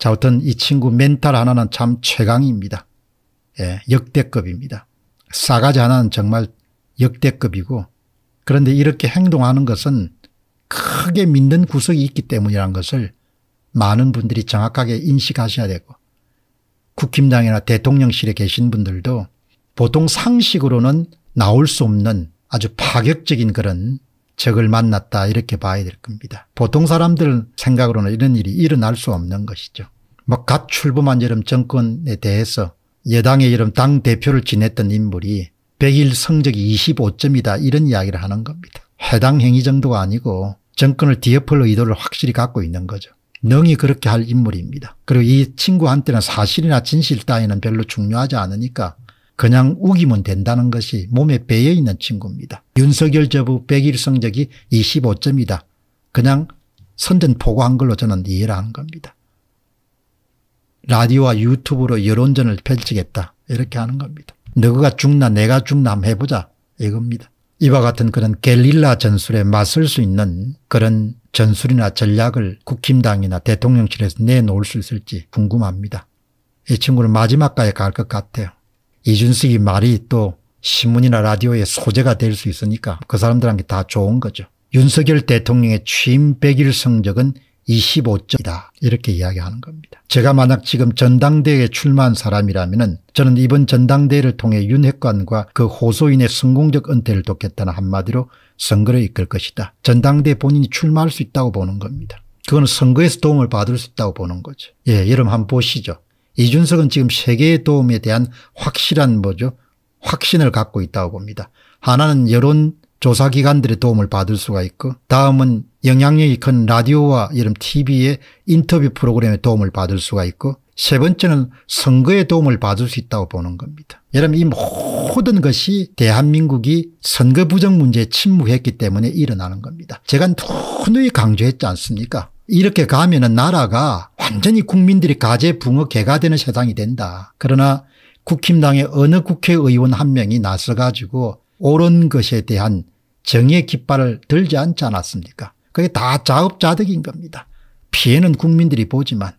자, 어떤 이 친구 멘탈 하나는 참 최강입니다. 예, 역대급입니다. 싸가지 하나는 정말 역대급이고 그런데 이렇게 행동하는 것은 크게 믿는 구석이 있기 때문이라는 것을 많은 분들이 정확하게 인식하셔야 되고 국힘당이나 대통령실에 계신 분들도 보통 상식으로는 나올 수 없는 아주 파격적인 그런 적을 만났다 이렇게 봐야 될 겁니다. 보통 사람들 생각으로는 이런 일이 일어날 수 없는 것이죠. 뭐갓 출범한 여름 정권에 대해서 여당의 여름 당 대표를 지냈던 인물이 100일 성적이 25점이다 이런 이야기를 하는 겁니다. 해당 행위 정도가 아니고 정권을 뒤엎을 의도를 확실히 갖고 있는 거죠. 능히 그렇게 할 인물입니다. 그리고 이 친구한테는 사실이나 진실 따위는 별로 중요하지 않으니까 그냥 우기면 된다는 것이 몸에 배어 있는 친구입니다. 윤석열 제부1 0 0일 성적이 25점이다. 그냥 선전포고한 걸로 저는 이해를 한 겁니다. 라디오와 유튜브로 여론전을 펼치겠다 이렇게 하는 겁니다. 너가 죽나 내가 죽나 한번 해보자 이겁니다. 이와 같은 그런 게릴라 전술에 맞설 수 있는 그런 전술이나 전략을 국힘당이나 대통령실에서 내놓을 수 있을지 궁금합니다. 이 친구는 마지막까지 갈 것 같아요. 이준석이 말이 또 신문이나 라디오에 소재가 될 수 있으니까 그 사람들한테 다 좋은 거죠. 윤석열 대통령의 취임 100일 성적은 25점이다. 이렇게 이야기하는 겁니다. 제가 만약 지금 전당대회에 출마한 사람이라면 저는 이번 전당대회를 통해 윤핵관과 그 호소인의 성공적 은퇴를 돕겠다는 한마디로 선거를 이끌 것이다. 전당대회 본인이 출마할 수 있다고 보는 겁니다. 그건 선거에서 도움을 받을 수 있다고 보는 거죠. 예, 여러분 한번 보시죠. 이준석은 지금 세계의 도움에 대한 확실한 뭐죠 확신을 갖고 있다고 봅니다. 하나는 여론 조사기관들의 도움을 받을 수가 있고 다음은 영향력이 큰 라디오와 이런 tv의 인터뷰 프로그램의 도움을 받을 수가 있고 세 번째는 선거의 도움을 받을 수 있다고 보는 겁니다. 여러분 이 모든 것이 대한민국이 선거 부정 문제에 침묵했기 때문에 일어나는 겁니다. 제가 누누이 강조했지 않습니까 이렇게 가면은 나라가 완전히 국민들이 가재붕어 개가 되는 세상이 된다. 그러나 국힘당의 어느 국회의원 한 명이 나서가지고 옳은 것에 대한 정의의 깃발을 들지 않지 않았습니까 그게 다 자업자득인 겁니다. 피해는 국민들이 보지만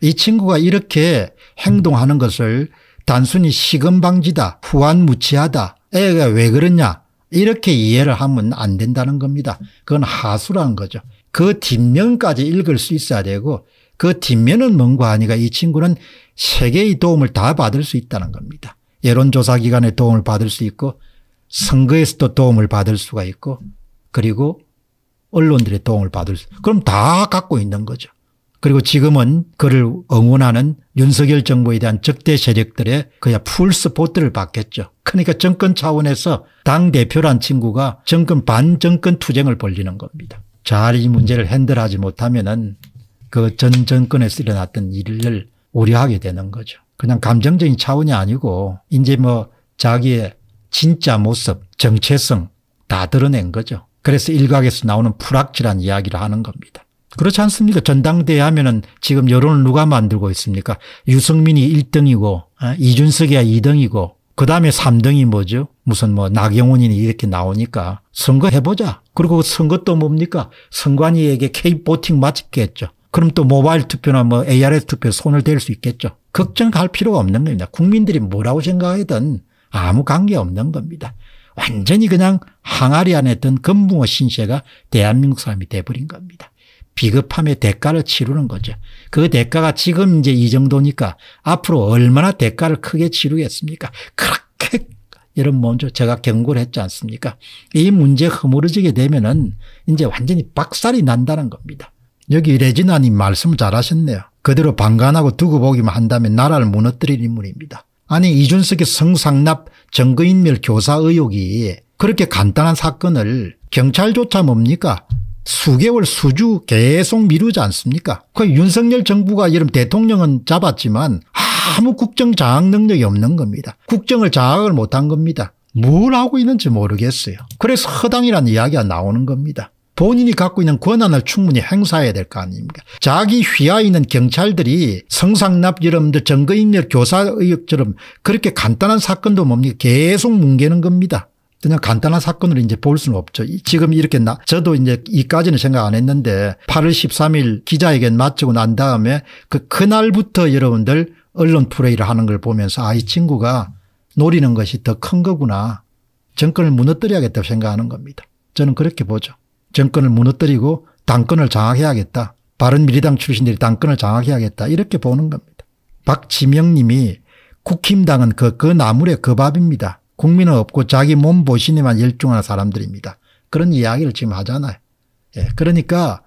이 친구가 이렇게 행동하는 것을 단순히 시금방지다 후한무치하다 애가 왜 그러냐 이렇게 이해를 하면 안 된다는 겁니다. 그건 하수라는 거죠. 그 뒷면까지 읽을 수 있어야 되고 그 뒷면은 뭔가 하니까 이 친구는 세계의 도움을 다 받을 수 있다는 겁니다. 여론조사기관의 도움을 받을 수 있고 선거에서도 도움을 받을 수가 있고 그리고 언론들의 도움을 받을 수 그럼 다 갖고 있는 거죠. 그리고 지금은 그를 응원하는 윤석열 정부에 대한 적대 세력들의 그야 풀스포트를 받겠죠. 그러니까 정권 차원에서 당대표란 친구가 정권 반정권 투쟁을 벌리는 겁니다. 잘이 문제를 핸들하지 못하면은 그 전 정권에서 일어났던 일을 우려하게 되는 거죠. 그냥 감정적인 차원이 아니고 이제 뭐 자기의 진짜 모습, 정체성 다 드러낸 거죠. 그래서 일각에서 나오는 불확실한 이야기를 하는 겁니다. 그렇지 않습니까? 전당대회 하면은 지금 여론을 누가 만들고 있습니까? 유승민이 1등이고 어? 이준석이야 2등이고 그 다음에 3등이 뭐죠? 무슨 뭐 나경원이니 이렇게 나오니까 선거해보자. 그리고 그 선거 또 뭡니까? 선관위에게 케이보팅 맞겠죠. 그럼 또 모바일 투표나 뭐 ARS 투표에 손을 댈 수 있겠죠. 걱정할 필요가 없는 겁니다. 국민들이 뭐라고 생각하든 아무 관계없는 겁니다. 완전히 그냥 항아리 안에 든 금붕어 신세가 대한민국 사람이 돼버린 겁니다. 비겁함의 대가를 치르는 거죠. 그 대가가 지금 이제 이 정도니까 앞으로 얼마나 대가를 크게 치르겠습니까? 그렇 이런 먼저 제가 경고를 했지 않습니까? 이 문제 허물어지게 되면은 이제 완전히 박살이 난다는 겁니다. 여기 레지나님 말씀 잘하셨네요. 그대로 방관하고 두고 보기만 한다면 나라를 무너뜨릴 인물입니다. 아니 이준석의 성상납 정거인멸 교사 의혹이 그렇게 간단한 사건을 경찰조차 뭡니까 수개월 수주 계속 미루지 않습니까 그 윤석열 정부가 이름 대통령은 잡았지만 아무 국정 장악 능력이 없는 겁니다. 국정을 장악을 못한 겁니다. 뭘 하고 있는지 모르겠어요. 그래서 허당이라는 이야기가 나오는 겁니다. 본인이 갖고 있는 권한을 충분히 행사해야 될 거 아닙니까 자기 휘하에 있는 경찰들이 성상납처럼들 정거인멸 교사의역처럼 그렇게 간단한 사건도 뭡니까 계속 뭉개는 겁니다. 그냥 간단한 사건으로 이제 볼 수는 없죠. 지금 이렇게 나 저도 이제 이까지는 생각 안 했는데 8월 13일 기자회견 마치고 난 다음에 그 그날부터 여러분들 언론 플레이를 하는 걸 보면서 아이 친구가 노리는 것이 더 큰 거구나. 정권을 무너뜨려야겠다고 생각하는 겁니다. 저는 그렇게 보죠. 정권을 무너뜨리고 당권을 장악해야겠다. 바른미래당 출신들이 당권을 장악해야겠다. 이렇게 보는 겁니다. 박지명 님이 국힘당은 그, 그 나물의 그 밥입니다. 국민은 없고 자기 몸 보신에만 열중하는 사람들입니다. 그런 이야기를 지금 하잖아요. 예, 그러니까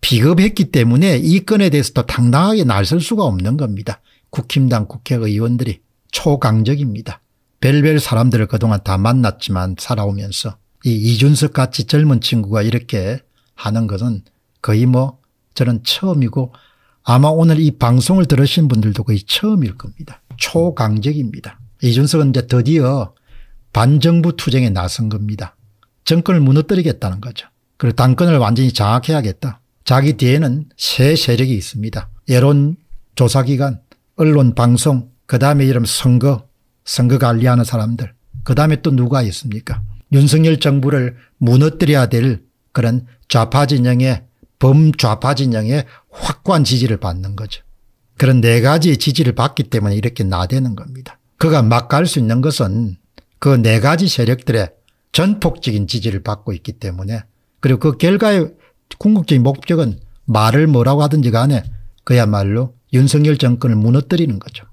비겁했기 때문에 이 건에 대해서도 당당하게 날설 수가 없는 겁니다. 국힘당 국회의원들이 초강적입니다. 별별 사람들을 그동안 다 만났지만 살아오면서 이 이준석 같이 젊은 친구가 이렇게 하는 것은 거의 뭐 저는 처음이고 아마 오늘 이 방송을 들으신 분들도 거의 처음일 겁니다. 초강적입니다. 이준석은 이제 드디어 반정부 투쟁에 나선 겁니다. 정권을 무너뜨리겠다는 거죠. 그리고 당권을 완전히 장악해야겠다. 자기 뒤에는 새 세력이 있습니다. 여론조사기관 언론 방송 그 다음에 이름 선거 선거 관리하는 사람들 그 다음에 또 누가 있습니까 윤석열 정부를 무너뜨려야 될 그런 좌파 진영의 범좌파 진영의 확고한 지지를 받는 거죠. 그런 네 가지 지지를 받기 때문에 이렇게 나대는 겁니다. 그가 막 갈 수 있는 것은 그 네 가지 세력들의 전폭적인 지지를 받고 있기 때문에 그리고 그 결과의 궁극적인 목적은 말을 뭐라고 하든지 간에 그야말로 윤석열 정권을 무너뜨리는 거죠.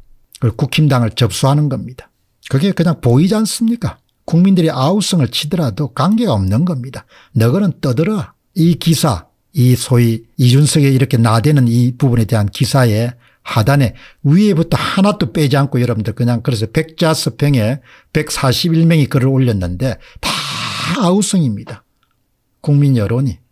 국힘당을 접수하는 겁니다. 그게 그냥 보이지 않습니까? 국민들이 아우성을 치더라도 관계가 없는 겁니다. 너그는 떠들어. 이 기사, 이 소위 이준석에 이렇게 나대는 이 부분에 대한 기사에 하단에 위에부터 하나도 빼지 않고 여러분들 그냥 그래서 백자서평에 141명이 글을 올렸는데 다 아우성입니다. 국민 여론이.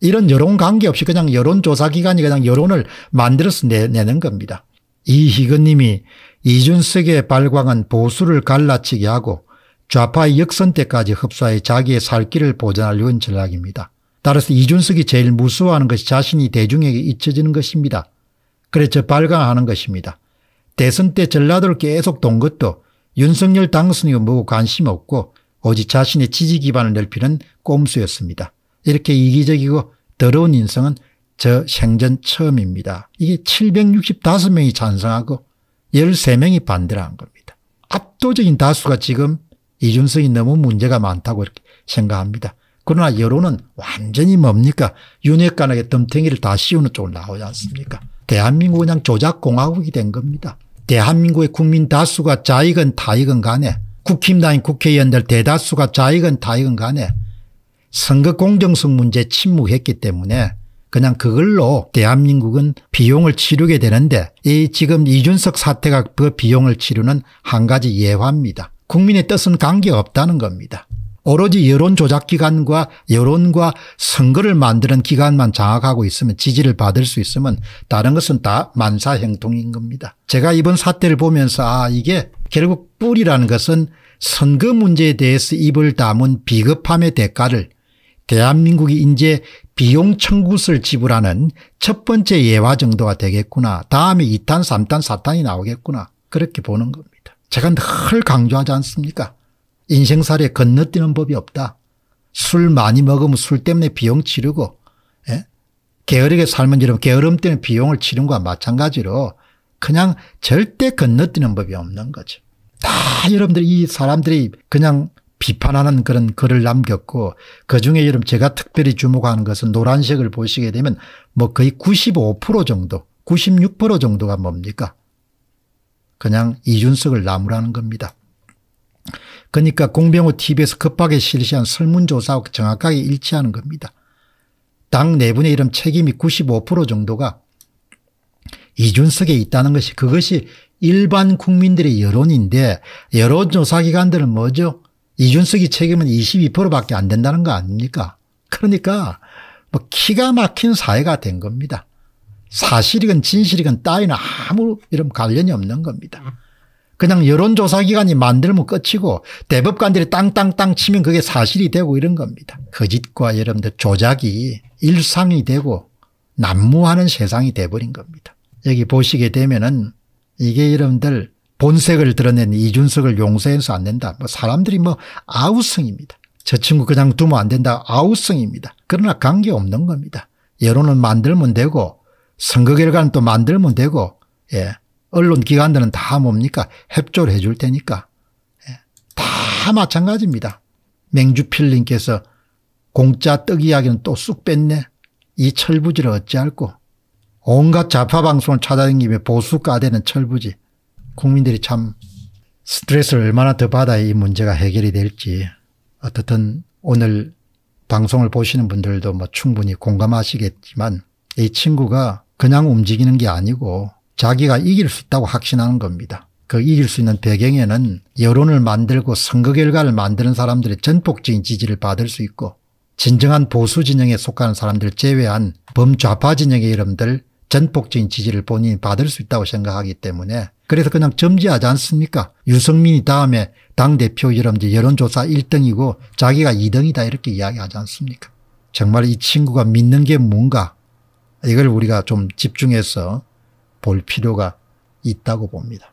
이런 여론 관계없이 그냥 여론조사기관이 그냥 여론을 만들어서 내, 내는 겁니다. 이희근님이 이준석의 발광은 보수를 갈라치게 하고 좌파의 역선택까지 흡수하여 자기의 살 길을 보전하려는 전략입니다. 따라서 이준석이 제일 무서워하는 것이 자신이 대중에게 잊혀지는 것입니다. 그래서 발광하는 것입니다. 대선 때 전라도를 계속 돈 것도 윤석열 당선이고 뭐고 관심 없고 오직 자신의 지지 기반을 넓히는 꼼수였습니다. 이렇게 이기적이고 더러운 인성은 저 생전 처음입니다. 이게 765명이 찬성하고 13명이 반대를 한 겁니다. 압도적인 다수가 지금 이준석이 너무 문제가 많다고 이렇게 생각합니다. 그러나 여론은 완전히 뭡니까? 윤회관에게 덤탱이를 다 씌우는 쪽으로 나오지 않습니까? 대한민국 은 그냥 조작공화국이 된 겁니다. 대한민국의 국민 다수가 자익은 타익은 간에 국힘당인 국회의원들 대다수가 자익은 타익은 간에 선거 공정성 문제 침묵했기 때문에 그냥 그걸로 대한민국은 비용을 치르게 되는데 이 지금 이준석 사태가 그 비용을 치르는 한 가지 예화입니다. 국민의 뜻은 관계없다는 겁니다. 오로지 여론 조작 기관과 여론과 선거를 만드는 기관만 장악하고 있으면 지지를 받을 수 있으면 다른 것은 다 만사형통인 겁니다. 제가 이번 사태를 보면서 아 이게 결국 뿌리라는 것은 선거 문제에 대해서 입을 담은 비겁함의 대가를 대한민국이 이제 비용 청구세를 지불하는 첫 번째 예화 정도가 되겠구나. 다음에 2탄, 3탄, 4탄이 나오겠구나. 그렇게 보는 겁니다. 제가 늘 강조하지 않습니까? 인생살에 건너뛰는 법이 없다. 술 많이 먹으면 술 때문에 비용 치르고 예? 게으르게 살면 이러면 게으름 때문에 비용을 치른 것과 마찬가지로 그냥 절대 건너뛰는 법이 없는 거죠. 다 여러분들 이이 사람들이 그냥 비판하는 그런 글을 남겼고 그중에 여러분 제가 특별히 주목하는 것은 노란색을 보시게 되면 뭐 거의 95% 정도 96% 정도가 뭡니까 그냥 이준석을 나무라는 겁니다. 그러니까 공병호 TV에서 급하게 실시한 설문조사와 정확하게 일치하는 겁니다. 당 내분의 이름 책임이 95% 정도가 이준석에 있다는 것이 그것이 일반 국민들의 여론인데 여론조사기관들은 뭐죠? 이준석이 책임은 22%밖에 안 된다는 거 아닙니까? 그러니까 뭐 키가 막힌 사회가 된 겁니다. 사실이건 진실이건 따위는 아무 이런 관련이 없는 겁니다. 그냥 여론조사기관이 만들면 끝이고 대법관들이 땅땅땅 치면 그게 사실이 되고 이런 겁니다. 거짓과 그 여러분들 조작이 일상이 되고 난무하는 세상이 돼버린 겁니다. 여기 보시게 되면은 이게 여러분들 본색을 드러낸 이준석을 용서해서 안 된다. 뭐 사람들이 뭐 아우성입니다. 저 친구 그냥 두면 안 된다. 아우성입니다. 그러나 관계없는 겁니다. 여론은 만들면 되고 선거 결과는 또 만들면 되고 예. 언론 기관들은 다 뭡니까 협조를 해줄 테니까 예. 다 마찬가지입니다. 맹주필님께서 공짜 떡 이야기는 또 쑥 뺐네. 이 철부지를 어찌할꼬. 온갖 자파방송을 찾아다니며 보수가 되는 철부지. 국민들이 참 스트레스를 얼마나 더 받아야 이 문제가 해결이 될지 어떻든 오늘 방송을 보시는 분들도 뭐 충분히 공감하시겠지만 이 친구가 그냥 움직이는 게 아니고 자기가 이길 수 있다고 확신하는 겁니다. 그 이길 수 있는 배경에는 여론을 만들고 선거 결과를 만드는 사람들의 전폭적인 지지를 받을 수 있고 진정한 보수 진영에 속하는 사람들 제외한 범좌파 진영의 이름들 전폭적인 지지를 본인이 받을 수 있다고 생각하기 때문에 그래서 그냥 점지하지 않습니까 유승민이 다음에 당대표 이름 이제 여론조사 1등이고 자기가 2등이다 이렇게 이야기하지 않습니까 정말 이 친구가 믿는 게 뭔가 이걸 우리가 좀 집중해서 볼 필요가 있다고 봅니다.